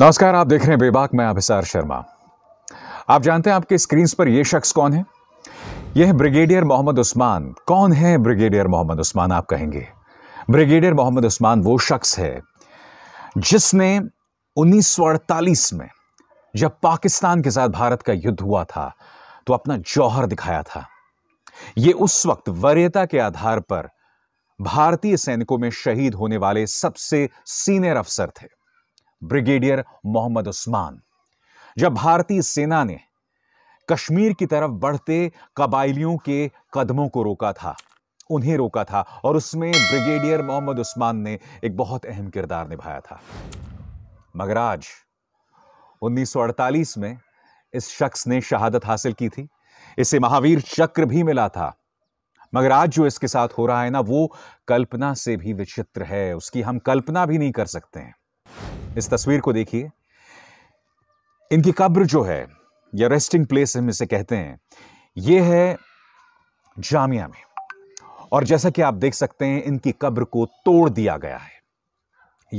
नमस्कार आप देख रहे हैं बेबाक मैं अभिसार शर्मा आप जानते हैं आपके स्क्रीन पर यह शख्स कौन है यह ब्रिगेडियर मोहम्मद उस्मान कौन है ब्रिगेडियर मोहम्मद उस्मान आप कहेंगे ब्रिगेडियर मोहम्मद उस्मान वो शख्स है जिसने 1948 में जब पाकिस्तान के साथ भारत का युद्ध हुआ था तो अपना जौहर दिखाया था ये उस वक्त वरीयता के आधार पर भारतीय सैनिकों में शहीद होने वाले सबसे सीनियर अफसर थे ब्रिगेडियर मोहम्मद उस्मान जब भारतीय सेना ने कश्मीर की तरफ बढ़ते कबायलियों के कदमों को रोका था उन्हें रोका था और उसमें ब्रिगेडियर मोहम्मद उस्मान ने एक बहुत अहम किरदार निभाया था मगर आज 1948 में इस शख्स ने शहादत हासिल की थी इसे महावीर चक्र भी मिला था मगर आज जो इसके साथ हो रहा है ना वो कल्पना से भी विचित्र है उसकी हम कल्पना भी नहीं कर सकते हैं इस तस्वीर को देखिए इनकी कब्र जो है या रेस्टिंग प्लेस हम इसे कहते हैं यह है जामिया में और जैसा कि आप देख सकते हैं इनकी कब्र को तोड़ दिया गया है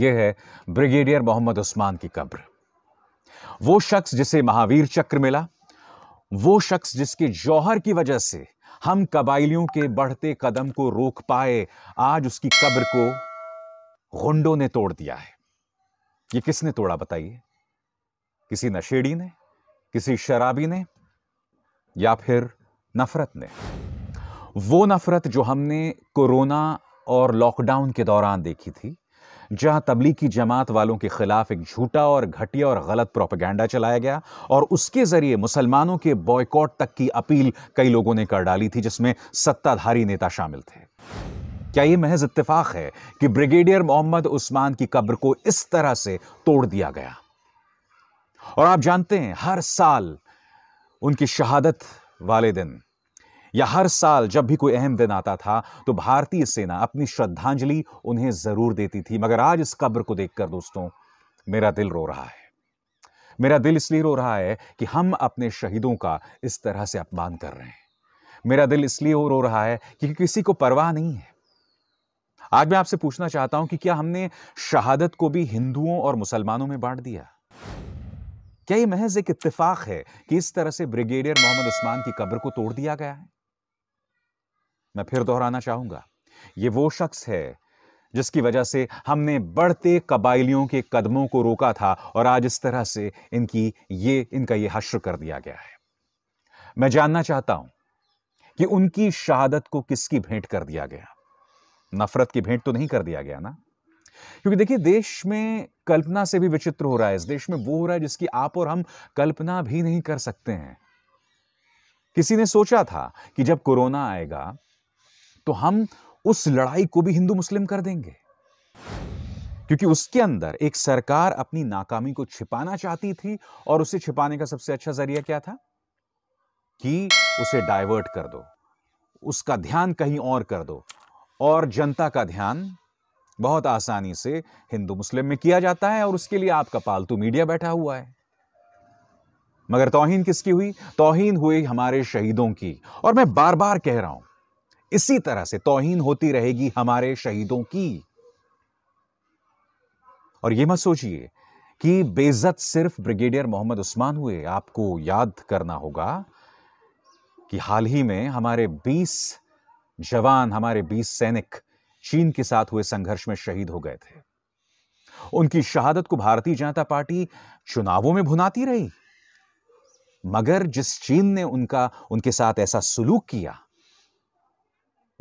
यह है ब्रिगेडियर मोहम्मद उस्मान की कब्र वो शख्स जिसे महावीर चक्र मिला वो शख्स जिसके जौहर की वजह से हम कबाइलियों के बढ़ते कदम को रोक पाए आज उसकी कब्र को गुंडों ने तोड़ दिया है ये किसने तोड़ा बताइए किसी नशेड़ी ने किसी शराबी ने या फिर नफरत ने वो नफरत जो हमने कोरोना और लॉकडाउन के दौरान देखी थी जहां तबलीगी जमात वालों के खिलाफ एक झूठा और घटिया और गलत प्रोपेगेंडा चलाया गया और उसके जरिए मुसलमानों के बॉयकॉट तक की अपील कई लोगों ने कर डाली थी जिसमें सत्ताधारी नेता शामिल थे क्या ये महज इत्तेफाक है कि ब्रिगेडियर मोहम्मद उस्मान की कब्र को इस तरह से तोड़ दिया गया और आप जानते हैं हर साल उनकी शहादत वाले दिन या हर साल जब भी कोई अहम दिन आता था तो भारतीय सेना अपनी श्रद्धांजलि उन्हें जरूर देती थी मगर आज इस कब्र को देखकर दोस्तों मेरा दिल रो रहा है मेरा दिल इसलिए रो रहा है कि हम अपने शहीदों का इस तरह से अपमान कर रहे हैं मेरा दिल इसलिए रो रहा है कि किसी को परवाह नहीं है आज मैं आपसे पूछना चाहता हूं कि क्या हमने शहादत को भी हिंदुओं और मुसलमानों में बांट दिया क्या यह महज एक इत्तेफाक है कि इस तरह से ब्रिगेडियर मोहम्मद उस्मान की कब्र को तोड़ दिया गया है मैं फिर दोहराना चाहूंगा यह वो शख्स है जिसकी वजह से हमने बढ़ते कबाइलियों के कदमों को रोका था और आज इस तरह से इनकी ये इनका यह हश्र कर दिया गया है मैं जानना चाहता हूं कि उनकी शहादत को किसकी भेंट कर दिया गया नफरत की भेंट तो नहीं कर दिया गया ना क्योंकि देखिए देश में कल्पना से भी विचित्र हो रहा है इस देश में वो हो रहा है जिसकी आप और हम कल्पना भी नहीं कर सकते हैं किसी ने सोचा था कि जब कोरोना आएगा तो हम उस लड़ाई को भी हिंदू मुस्लिम कर देंगे क्योंकि उसके अंदर एक सरकार अपनी नाकामी को छिपाना चाहती थी और उसे छिपाने का सबसे अच्छा जरिया क्या था कि उसे डाइवर्ट कर दो उसका ध्यान कहीं और कर दो और जनता का ध्यान बहुत आसानी से हिंदू मुस्लिम में किया जाता है और उसके लिए आपका पालतू मीडिया बैठा हुआ है मगर तोहिन किसकी हुई तोहिन हुई हमारे शहीदों की और मैं बार बार कह रहा हूं इसी तरह से तोहिन होती रहेगी हमारे शहीदों की और यह मत सोचिए कि बेजत सिर्फ ब्रिगेडियर मोहम्मद उस्मान हुए आपको याद करना होगा कि हाल ही में हमारे 20 जवान हमारे 20 सैनिक चीन के साथ हुए संघर्ष में शहीद हो गए थे उनकी शहादत को भारतीय जनता पार्टी चुनावों में भुनाती रही मगर जिस चीन ने उनका उनके साथ ऐसा सुलूक किया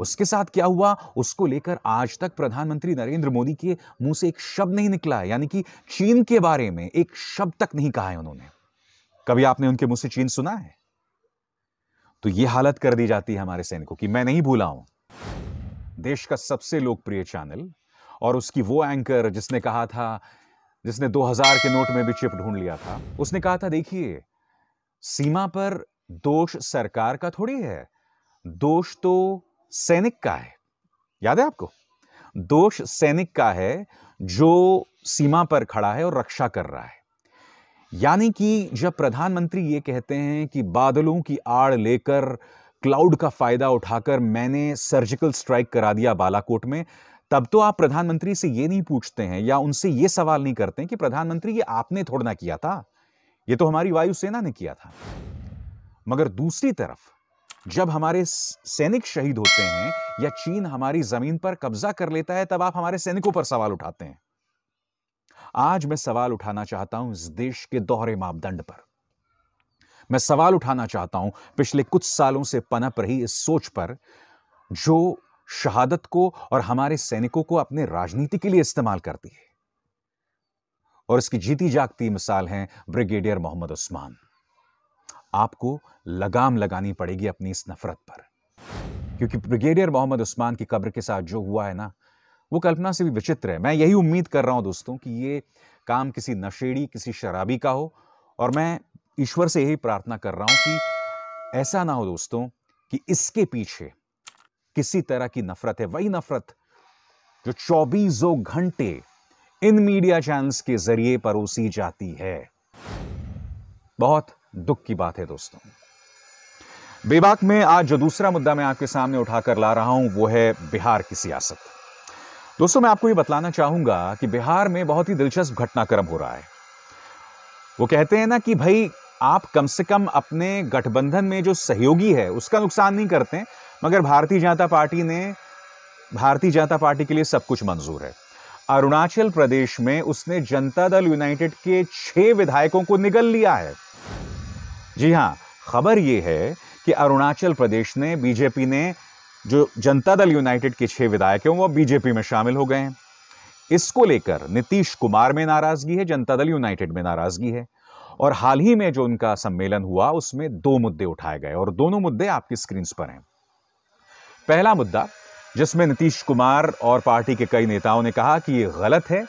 उसके साथ क्या हुआ उसको लेकर आज तक प्रधानमंत्री नरेंद्र मोदी के मुंह से एक शब्द नहीं निकला यानी कि चीन के बारे में एक शब्द तक नहीं कहा है उन्होंने कभी आपने उनके मुंह से चीन सुना है तो ये हालत कर दी जाती है हमारे सैनिकों की मैं नहीं भूला हूं देश का सबसे लोकप्रिय चैनल और उसकी वो एंकर जिसने कहा था जिसने 2000 के नोट में भी चिप ढूंढ लिया था उसने कहा था देखिए सीमा पर दोष सरकार का थोड़ी है दोष तो सैनिक का है याद है आपको दोष सैनिक का है जो सीमा पर खड़ा है और रक्षा कर रहा है यानी कि जब प्रधानमंत्री ये कहते हैं कि बादलों की आड़ लेकर क्लाउड का फ़ायदा उठाकर मैंने सर्जिकल स्ट्राइक करा दिया बालाकोट में तब तो आप प्रधानमंत्री से ये नहीं पूछते हैं या उनसे ये सवाल नहीं करते कि प्रधानमंत्री ये आपने थोड़ा ना किया था ये तो हमारी वायुसेना ने किया था मगर दूसरी तरफ जब हमारे सैनिक शहीद होते हैं या चीन हमारी ज़मीन पर कब्जा कर लेता है तब आप हमारे सैनिकों पर सवाल उठाते हैं आज मैं सवाल उठाना चाहता हूं इस देश के दोहरे मापदंड पर मैं सवाल उठाना चाहता हूं पिछले कुछ सालों से पनप रही इस सोच पर जो शहादत को और हमारे सैनिकों को अपने राजनीति के लिए इस्तेमाल करती है और इसकी जीती जागती मिसाल है ब्रिगेडियर मोहम्मद उस्मान आपको लगाम लगानी पड़ेगी अपनी इस नफरत पर क्योंकि ब्रिगेडियर मोहम्मद उस्मान की कब्र के साथ जो हुआ है ना वो कल्पना से भी विचित्र है मैं यही उम्मीद कर रहा हूँ दोस्तों कि ये काम किसी नशेड़ी किसी शराबी का हो और मैं ईश्वर से यही प्रार्थना कर रहा हूँ कि ऐसा ना हो दोस्तों कि इसके पीछे किसी तरह की नफरत है वही नफरत जो चौबीसों घंटे इन मीडिया चैनल्स के जरिए परोसी जाती है बहुत दुख की बात है दोस्तों बेबाक में आज जो दूसरा मुद्दा मैं आपके सामने उठाकर ला रहा हूं वो है बिहार की सियासत दोस्तों मैं आपको ये बतलाना चाहूंगा कि बिहार में बहुत ही दिलचस्प घटनाक्रम हो रहा है वो कहते हैं ना कि भाई आप कम से कम अपने गठबंधन में जो सहयोगी है उसका नुकसान नहीं करते मगर भारतीय जनता पार्टी ने भारतीय जनता पार्टी के लिए सब कुछ मंजूर है अरुणाचल प्रदेश में उसने जनता दल यूनाइटेड के छह विधायकों को निगल लिया है जी हाँ खबर यह है कि अरुणाचल प्रदेश ने बीजेपी ने जो जनता दल यूनाइटेड के छह विधायक हैं वो बीजेपी में शामिल हो गए हैं इसको लेकर नीतीश कुमार में नाराजगी है जनता दल यूनाइटेड में नाराजगी है और हाल ही में जो उनका सम्मेलन हुआ उसमें दो मुद्दे उठाए गए और दोनों मुद्दे आपकी स्क्रीन पर हैं पहला मुद्दा जिसमें नीतीश कुमार और पार्टी के कई नेताओं ने कहा कि ये गलत है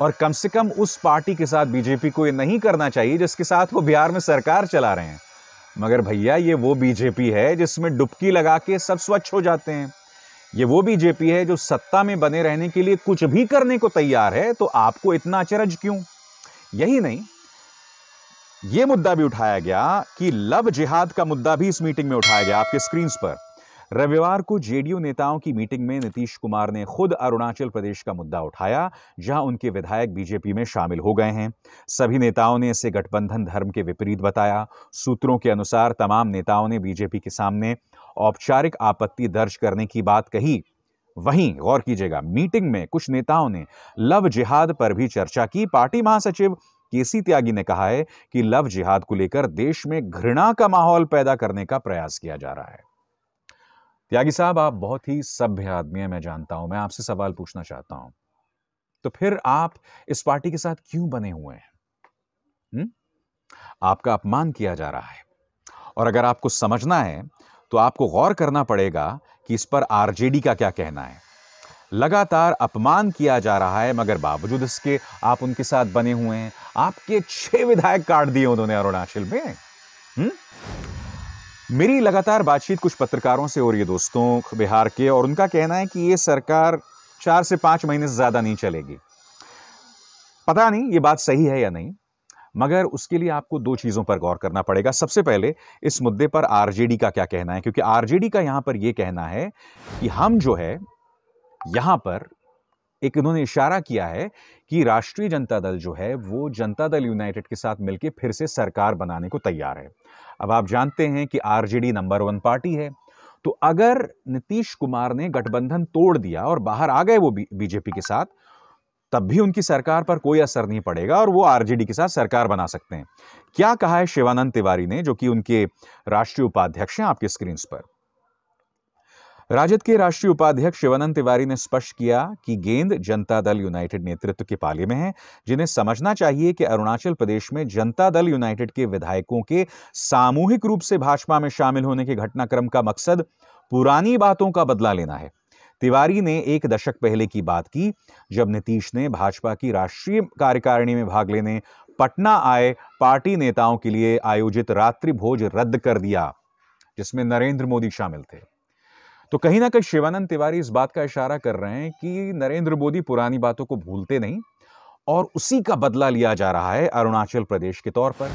और कम से कम उस पार्टी के साथ बीजेपी को ये नहीं करना चाहिए जिसके साथ वो बिहार में सरकार चला रहे हैं मगर भैया ये वो बीजेपी है जिसमें डुबकी लगा के सब स्वच्छ हो जाते हैं ये वो बीजेपी है जो सत्ता में बने रहने के लिए कुछ भी करने को तैयार है तो आपको इतना अचरज क्यों यही नहीं ये मुद्दा भी उठाया गया कि लव जिहाद का मुद्दा भी इस मीटिंग में उठाया गया आपके स्क्रीन पर रविवार को जेडीयू नेताओं की मीटिंग में नीतीश कुमार ने खुद अरुणाचल प्रदेश का मुद्दा उठाया जहां उनके विधायक बीजेपी में शामिल हो गए हैं सभी नेताओं ने इसे गठबंधन धर्म के विपरीत बताया सूत्रों के अनुसार तमाम नेताओं ने बीजेपी के सामने औपचारिक आपत्ति दर्ज करने की बात कही वहीं गौर कीजिएगा मीटिंग में कुछ नेताओं ने लव जिहाद पर भी चर्चा की पार्टी महासचिव केसी त्यागी ने कहा है कि लव जिहाद को लेकर देश में घृणा का माहौल पैदा करने का प्रयास किया जा रहा है त्यागी साहब आप बहुत ही सभ्य आदमी हैं मैं जानता हूं मैं आपसे सवाल पूछना चाहता हूं तो फिर आप इस पार्टी के साथ क्यों बने हुए हैं हुँ? आपका अपमान किया जा रहा है और अगर आपको समझना है तो आपको गौर करना पड़ेगा कि इस पर आरजेडी का क्या कहना है लगातार अपमान किया जा रहा है मगर बावजूद इसके आप उनके साथ बने हुए हैं आपके छह विधायक काट दिए उन्होंने अरुणाचल में हुँ? मेरी लगातार बातचीत कुछ पत्रकारों से हो रही है दोस्तों बिहार के और उनका कहना है कि ये सरकार चार से पांच महीने से ज़्यादा नहीं चलेगी पता नहीं ये बात सही है या नहीं मगर उसके लिए आपको दो चीज़ों पर गौर करना पड़ेगा सबसे पहले इस मुद्दे पर आरजेडी का क्या कहना है क्योंकि आरजेडी का यहां पर यह कहना है कि हम जो है यहां पर एक इन्होंने इशारा किया है कि राष्ट्रीय जनता दल जो है वो जनता दल यूनाइटेड के साथ मिलकर फिर से सरकार बनाने को तैयार है अब आप जानते हैं कि आरजेडी नंबर वन पार्टी है तो अगर नीतीश कुमार ने गठबंधन तोड़ दिया और बाहर आ गए वो बीजेपी के साथ तब भी उनकी सरकार पर कोई असर नहीं पड़ेगा और वो आरजेडी के साथ सरकार बना सकते हैं क्या कहा है शिवानंद तिवारी ने जो कि उनके राष्ट्रीय उपाध्यक्ष हैं आपके स्क्रीन पर राजद के राष्ट्रीय उपाध्यक्ष शिवानंद तिवारी ने स्पष्ट किया कि गेंद जनता दल यूनाइटेड नेतृत्व के पाले में है जिन्हें समझना चाहिए कि अरुणाचल प्रदेश में जनता दल यूनाइटेड के विधायकों के सामूहिक रूप से भाजपा में शामिल होने के घटनाक्रम का मकसद पुरानी बातों का बदला लेना है तिवारी ने एक दशक पहले की बात की जब नीतीश ने भाजपा की राष्ट्रीय कार्यकारिणी में भाग लेने पटना आए पार्टी नेताओं के लिए आयोजित रात्रि भोज रद्द कर दिया जिसमें नरेंद्र मोदी शामिल थे तो कहीं ना कहीं शिवानंद तिवारी इस बात का इशारा कर रहे हैं कि नरेंद्र मोदी पुरानी बातों को भूलते नहीं और उसी का बदला लिया जा रहा है अरुणाचल प्रदेश के तौर पर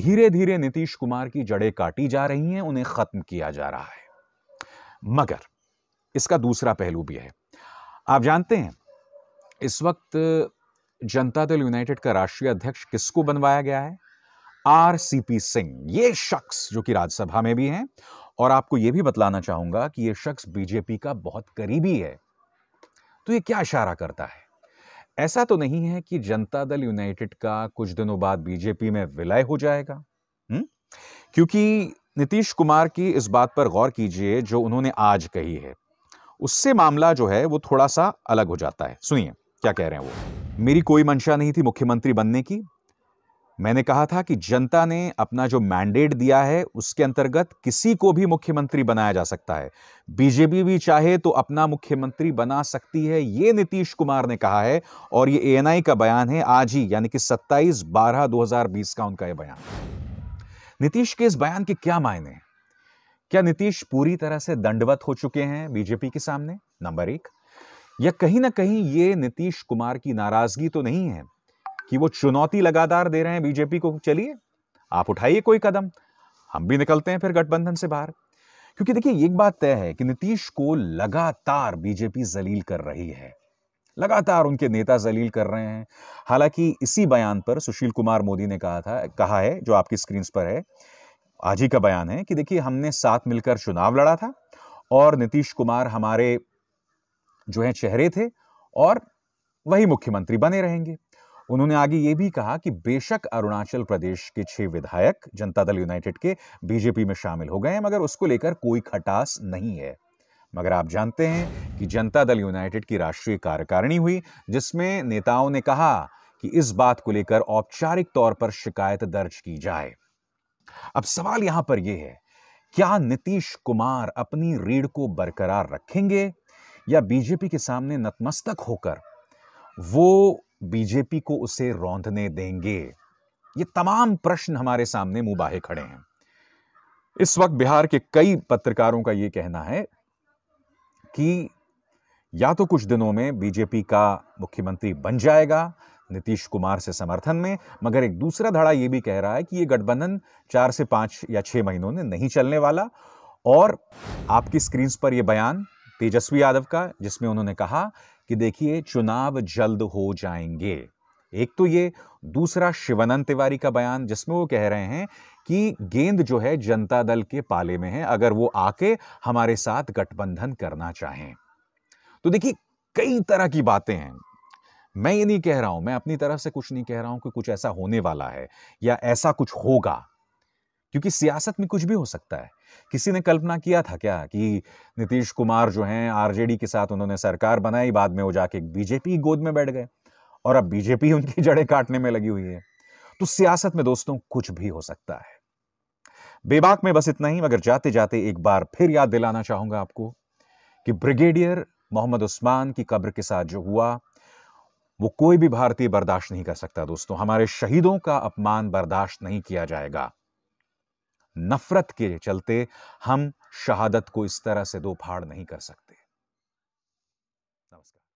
धीरे धीरे नीतीश कुमार की जड़ें काटी जा रही हैं उन्हें खत्म किया जा रहा है मगर इसका दूसरा पहलू भी है आप जानते हैं इस वक्त जनता दल यूनाइटेड का राष्ट्रीय अध्यक्ष किसको बनवाया गया है आर सी पी सिंह ये शख्स जो कि राज्यसभा में भी हैं और आपको यह भी बतलाना चाहूंगा कि यह शख्स बीजेपी का बहुत करीबी है तो यह क्या इशारा करता है ऐसा तो नहीं है कि जनता दल यूनाइटेड का कुछ दिनों बाद बीजेपी में विलय हो जाएगा हम्म? क्योंकि नीतीश कुमार की इस बात पर गौर कीजिए जो उन्होंने आज कही है उससे मामला जो है वो थोड़ा सा अलग हो जाता है सुनिए क्या कह रहे हैं वो मेरी कोई मंशा नहीं थी मुख्यमंत्री बनने की मैंने कहा था कि जनता ने अपना जो मैंडेट दिया है उसके अंतर्गत किसी को भी मुख्यमंत्री बनाया जा सकता है बीजेपी भी चाहे तो अपना मुख्यमंत्री बना सकती है ये नीतीश कुमार ने कहा है और ये एएनआई का बयान है आज ही यानी कि 27 बारह 2020 का उनका यह बयान नीतीश के इस बयान के क्या मायने हैं क्या नीतीश पूरी तरह से दंडवत हो चुके हैं बीजेपी के सामने नंबर एक या कहीं ना कहीं ये नीतीश कुमार की नाराजगी तो नहीं है कि वो चुनौती लगातार दे रहे हैं बीजेपी को चलिए आप उठाइए कोई कदम हम भी निकलते हैं फिर गठबंधन से बाहर क्योंकि देखिए एक बात तय है कि नीतीश को लगातार बीजेपी जलील कर रही है लगातार उनके नेता जलील कर रहे हैं हालांकि इसी बयान पर सुशील कुमार मोदी ने कहा था कहा है जो आपकी स्क्रीन पर है आज ही का बयान है कि देखिए हमने साथ मिलकर चुनाव लड़ा था और नीतीश कुमार हमारे जो है चेहरे थे और वही मुख्यमंत्री बने रहेंगे उन्होंने आगे ये भी कहा कि बेशक अरुणाचल प्रदेश के छह विधायक जनता दल यूनाइटेड के बीजेपी में शामिल हो गए हैं मगर उसको लेकर कोई खटास नहीं है मगर आप जानते हैं कि जनता दल यूनाइटेड की राष्ट्रीय कार्यकारिणी हुई जिसमें नेताओं ने कहा कि इस बात को लेकर औपचारिक तौर पर शिकायत दर्ज की जाए अब सवाल यहां पर यह है क्या नीतीश कुमार अपनी रीढ़ को बरकरार रखेंगे या बीजेपी के सामने नतमस्तक होकर वो बीजेपी को उसे रौंदने देंगे ये तमाम प्रश्न हमारे सामने मुबाहे खड़े हैं इस वक्त बिहार के कई पत्रकारों का यह कहना है कि या तो कुछ दिनों में बीजेपी का मुख्यमंत्री बन जाएगा नीतीश कुमार से समर्थन में मगर एक दूसरा धड़ा यह भी कह रहा है कि यह गठबंधन चार से पांच या छह महीनों में नहीं चलने वाला और आपकी स्क्रीन पर यह बयान तेजस्वी यादव का जिसमें उन्होंने कहा कि देखिए चुनाव जल्द हो जाएंगे एक तो ये दूसरा शिवानंद तिवारी का बयान जिसमें वो कह रहे हैं कि गेंद जो है जनता दल के पाले में है अगर वो आके हमारे साथ गठबंधन करना चाहें तो देखिए कई तरह की बातें हैं मैं ये नहीं कह रहा हूं मैं अपनी तरफ से कुछ नहीं कह रहा हूं कि कुछ ऐसा होने वाला है या ऐसा कुछ होगा क्योंकि सियासत में कुछ भी हो सकता है किसी ने कल्पना किया था क्या कि नीतीश कुमार जो हैं आरजेडी के साथ उन्होंने सरकार बनाई बाद में वो जाके बीजेपी गोद में बैठ गए और अब बीजेपी उनकी जड़ें काटने में लगी हुई है तो सियासत में दोस्तों कुछ भी हो सकता है बेबाक में बस इतना ही मगर जाते जाते एक बार फिर याद दिलाना चाहूंगा आपको कि ब्रिगेडियर मोहम्मद उस्मान की कब्र के साथ जो हुआ वो कोई भी भारतीय बर्दाश्त नहीं कर सकता दोस्तों हमारे शहीदों का अपमान बर्दाश्त नहीं किया जाएगा नफ़रत के चलते हम शहादत को इस तरह से दो फाड़ नहीं कर सकते